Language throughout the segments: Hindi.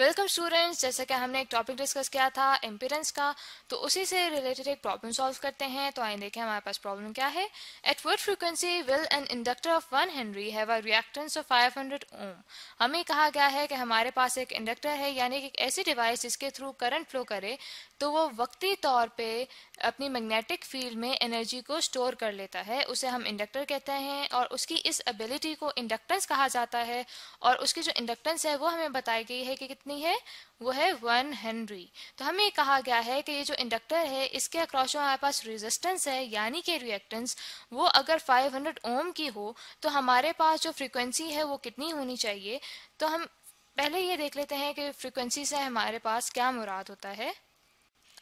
वेलकम स्टूडेंट्स जैसा कि हमने एक टॉपिक डिस्कस किया था एम्पिरेंस का तो उसी से रिलेटेड एक प्रॉब्लम सॉल्व करते हैं तो आइए देखें हमारे पास प्रॉब्लम क्या है at what frequency will an inductor of one henry have a reactance of 500 ohm हमें कहा गया है कि हमारे पास एक इंडक्टर है यानी कि एक ऐसी डिवाइस जिसके थ्रू करंट फ्लो करे तो वो वक्ती तौर पर अपनी मैग्नेटिक फील्ड में एनर्जी को स्टोर कर लेता है उसे हम इंडक्टर कहते हैं और उसकी इस एबिलिटी को इंडक्टेंस कहा जाता है और उसकी जो इंडक्टेंस है वो हमें बताई गई है कि कितनी है वो है वन हेनरी तो हमें कहा गया है कि ये जो इंडक्टर है इसके अक्रॉस हमारे पास रेजिस्टेंस है यानी कि रिएक्टेंस वो अगर 500 ओम की हो तो हमारे पास जो फ्रीक्वेंसी है वो कितनी होनी चाहिए तो हम पहले ये देख लेते हैं कि फ्रीक्वेंसी से हमारे पास क्या मुराद होता है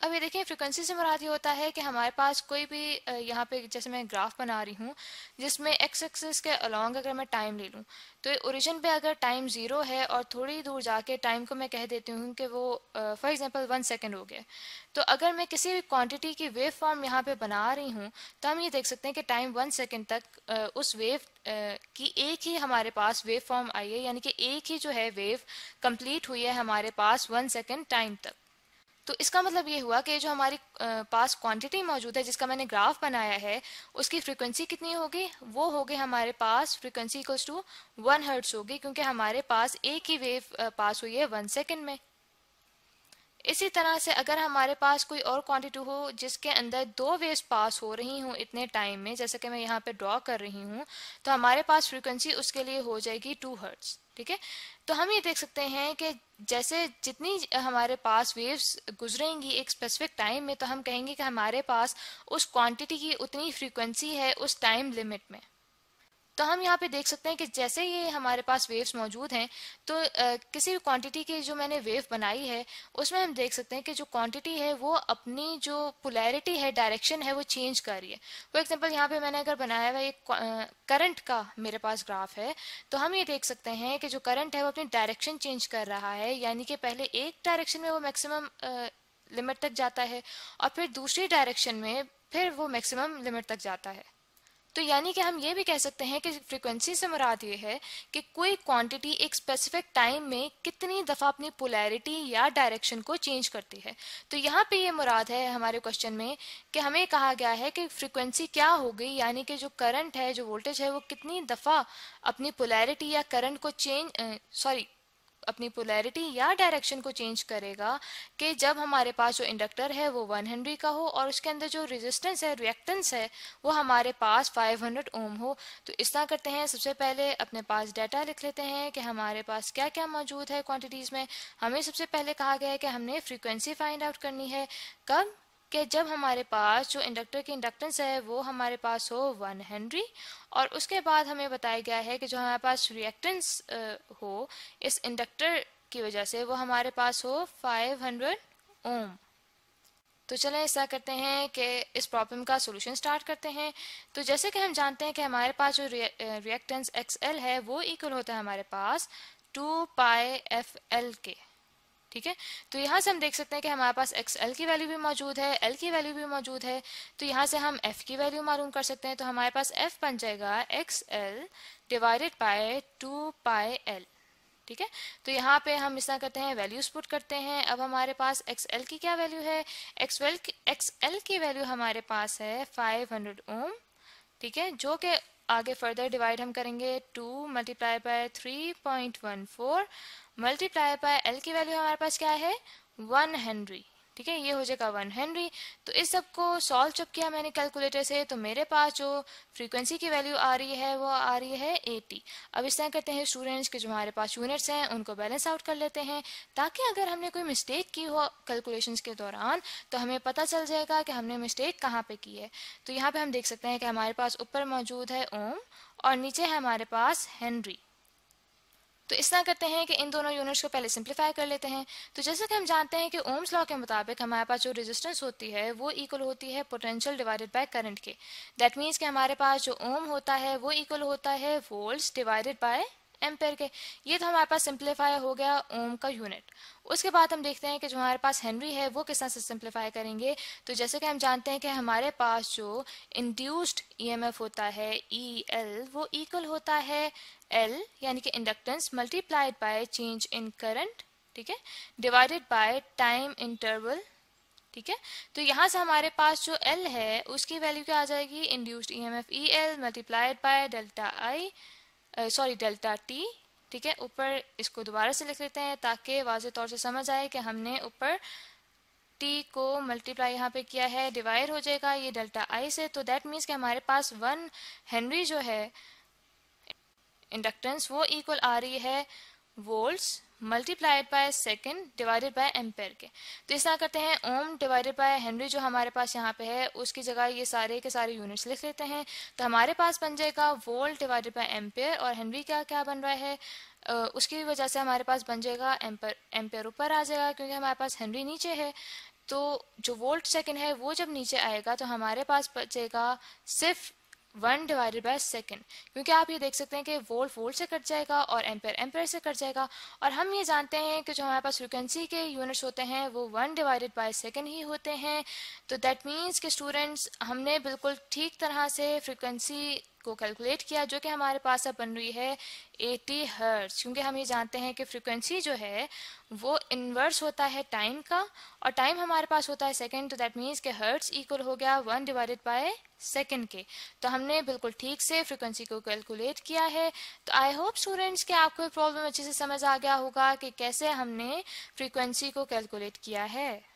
अब ये देखें फ्रिक्वेंसी से मराद ये होता है कि हमारे पास कोई भी यहाँ पे जैसे मैं ग्राफ बना रही हूँ जिसमें एक्स एक्सिस के अलॉन्ग अगर मैं टाइम ले लूँ तो ओरिजिन पे अगर टाइम ज़ीरो है और थोड़ी दूर जाके टाइम को मैं कह देती हूँ कि वो फॉर एग्जांपल वन सेकेंड हो गया तो अगर मैं किसी भी क्वान्टिटी की वेव फॉर्म यहाँ पे बना रही हूँ तो हम ये देख सकते हैं कि टाइम वन सेकेंड तक उस वेव की एक ही हमारे पास वेव फॉर्म आई है यानी कि एक ही जो है वेव कम्प्लीट हुई है हमारे पास वन सेकेंड टाइम तक तो इसका मतलब ये हुआ कि जो हमारे पास क्वांटिटी मौजूद है जिसका मैंने ग्राफ बनाया है उसकी फ्रिक्वेंसी कितनी होगी वो होगी हमारे पास frequency equals to one hertz होगी क्योंकि हमारे पास एक ही वेव पास हुई है वन सेकेंड में इसी तरह से अगर हमारे पास कोई और क्वांटिटी हो जिसके अंदर दो वेव्स पास हो रही हूँ इतने टाइम में जैसे कि मैं यहाँ पे ड्रॉ कर रही हूँ तो हमारे पास फ्रीक्वेंसी उसके लिए हो जाएगी टू हर्ट्स ठीक है तो हम ये देख सकते हैं कि जैसे जितनी हमारे पास वेव्स गुजरेंगी एक स्पेसिफिक टाइम में तो हम कहेंगे कि हमारे पास उस क्वांटिटी की उतनी फ्रीक्वेंसी है उस टाइम लिमिट में तो हम यहाँ पे देख सकते हैं कि जैसे ये हमारे पास वेव्स मौजूद हैं तो आ, किसी भी क्वांटिटी की जो मैंने वेव बनाई है उसमें हम देख सकते हैं कि जो क्वांटिटी है वो अपनी जो पुलैरिटी है डायरेक्शन है वो चेंज कर रही है फॉर एग्जाम्पल यहाँ पे मैंने अगर बनाया हुआ एक करंट का मेरे पास ग्राफ है तो हम ये देख सकते हैं कि जो करंट है वो अपनी डायरेक्शन चेंज कर रहा है यानी कि पहले एक डायरेक्शन में वो मैक्सिमम लिमिट तक जाता है और फिर दूसरी डायरेक्शन में फिर वो मैक्सिमम लिमिट तक जाता है तो यानी कि हम ये भी कह सकते हैं कि फ्रीक्वेंसी से मुराद ये है कि कोई क्वांटिटी एक स्पेसिफिक टाइम में कितनी दफ़ा अपनी पोलैरिटी या डायरेक्शन को चेंज करती है तो यहाँ पे ये मुराद है हमारे क्वेश्चन में कि हमें कहा गया है कि फ्रीक्वेंसी क्या हो गई यानी कि जो करंट है जो वोल्टेज है वो कितनी दफ़ा अपनी पोलैरिटी या करंट को चेंज सॉरी अपनी पोलैरिटी या डायरेक्शन को चेंज करेगा कि जब हमारे पास जो इंडक्टर है वो वन हेनरी का हो और उसके अंदर जो रेजिस्टेंस है रिएक्टेंस है वो हमारे पास 500 ओम हो तो इस तरह करते हैं सबसे पहले अपने पास डाटा लिख लेते हैं कि हमारे पास क्या क्या मौजूद है क्वांटिटीज़ में हमें सबसे पहले कहा गया है कि हमने फ्रिक्वेंसी फाइंड आउट करनी है कब कि जब हमारे पास जो इंडक्टर की इंडक्टेंस है वो हमारे पास हो वन हेनरी और उसके बाद हमें बताया गया है कि जो हमारे पास रिएक्टेंस हो इस इंडक्टर की वजह से वो हमारे पास हो फाइव हंड्रेड ओम तो चलें ऐसा करते हैं कि इस प्रॉब्लम का सोल्यूशन स्टार्ट करते हैं तो जैसे कि हम जानते हैं कि हमारे पास जो रिएक्टेंस एक्स एल है वो इक्वल होता है हमारे पास टू पाए एफ एल के ठीक है तो यहाँ से हम देख सकते हैं कि हमारे पास एक्स एल की वैल्यू भी मौजूद है एल की वैल्यू भी मौजूद है तो यहाँ से हम एफ की वैल्यू मालूम कर सकते हैं तो हमारे पास एफ बन जाएगा X L divided by two pi L ठीक है तो यहाँ पे हम इस तरह करते हैं वैल्यूज पुट करते हैं अब हमारे पास एक्स एल की क्या वैल्यू है एक्स एल की वैल्यू हमारे पास है फाइव हंड्रेड ओम ठीक है जो कि आगे फर्दर डिवाइड हम करेंगे two multiply by three point one four multiply by L की वैल्यू हमारे पास क्या है वन हेनरी ठीक है ये हो जाएगा वन हेनरी तो इस सब को सॉल्व जब किया मैंने कैलकुलेटर से तो मेरे पास जो फ्रीक्वेंसी की वैल्यू आ रही है वो आ रही है एटी अब इस तरह करते हैं स्टूडेंट्स के जो हमारे पास यूनिट्स हैं उनको बैलेंस आउट कर लेते हैं ताकि अगर हमने कोई मिस्टेक की हो कैलकुलेशन के दौरान तो हमें पता चल जाएगा कि हमने मिस्टेक कहाँ पर की है तो यहाँ पर हम देख सकते हैं कि हमारे पास ऊपर मौजूद है ओम और नीचे है हमारे पास हेनरी तो इस तरह करते हैं कि इन दोनों यूनिट्स को पहले सिंप्लीफाई कर लेते हैं तो जैसे कि हम जानते हैं कि ओम्स लॉ के मुताबिक हमारे पास जो रेजिस्टेंस होती है वो इक्वल होती है पोटेंशियल डिवाइडेड बाय करंट के दैट मीन्स कि हमारे पास जो ओम होता है वो इक्वल होता है वोल्ट डिवाइडेड बाय एम्पेयर के ये तो हमारे पास सिंप्लीफाई हो गया ओम का यूनिट उसके बाद हम देखते हैं कि जो हमारे पास हेनरी है वो किस तरह से सिंप्लीफाई करेंगे तो जैसे कि हम जानते हैं कि हमारे पास जो इंड्यूस्ड ईएमएफ e होता है ई e एल वो इक्वल होता है एल यानी कि inductance multiplied by change in current ठीक है डिवाइडेड बाय टाइम इंटरवल ठीक है तो यहाँ से हमारे पास जो एल है उसकी वैल्यू क्या आ जाएगी induced E M F E L multiplied by delta I sorry delta T ठीक है ऊपर इसको दोबारा से लिख लेते हैं ताकि वाज तौर से समझ आए कि हमने ऊपर टी को मल्टीप्लाई यहाँ पे किया है डिवाइड हो जाएगा ये डेल्टा आई से तो दैट मीन्स कि हमारे पास वन हेनरी जो है इंडक्टेंस वो इक्वल आ रही है volts multiplied by second divided by ampere के तो इस तरह करते हैं ओम डिवाइडेड बाय हेनरी जो हमारे पास यहाँ पे है उसकी जगह ये सारे के सारे यूनिट्स लिख लेते हैं तो हमारे पास बन जाएगा वोल्ट डिवाइडेड बाय एम्पेयर और हेनरी क्या क्या बन रहा है उसकी वजह से हमारे पास बन जाएगा एम्पेयर एम्पेयर ऊपर आ जाएगा क्योंकि हमारे पास हेनरी नीचे है तो जो वोल्ट सेकेंड है वो जब नीचे आएगा तो हमारे पास बचेगा सिर्फ वन डिवाइडेड बाय सेकेंड क्योंकि आप ये देख सकते हैं कि वोल्ट वोल्ट से कट जाएगा और एम्पेयर एम्पेयर से कट जाएगा और हम ये जानते हैं कि जो हमारे पास फ्रिक्वेंसी के यूनिट्स होते हैं वो वन डिवाइडेड बाय सेकेंड ही होते हैं तो दैट मीन्स कि स्टूडेंट्स हमने बिल्कुल ठीक तरह से फ्रिक्वेंसी को कैलकुलेट किया जो कि हमारे पास अब बन रही है 80 हर्ट्स क्योंकि हम ये जानते हैं कि फ्रीक्वेंसी जो है वो इन्वर्स होता है टाइम का और टाइम हमारे पास होता है सेकंड तो दैट मीन्स के हर्ट्स इक्वल हो गया वन डिवाइडेड बाय सेकंड के तो हमने बिल्कुल ठीक से फ्रीक्वेंसी को कैलकुलेट किया है तो आई होप स्टूडेंट्स के आपको प्रॉब्लम अच्छे से समझ आ गया होगा कि कैसे हमने फ्रीक्वेंसी को कैलकुलेट किया है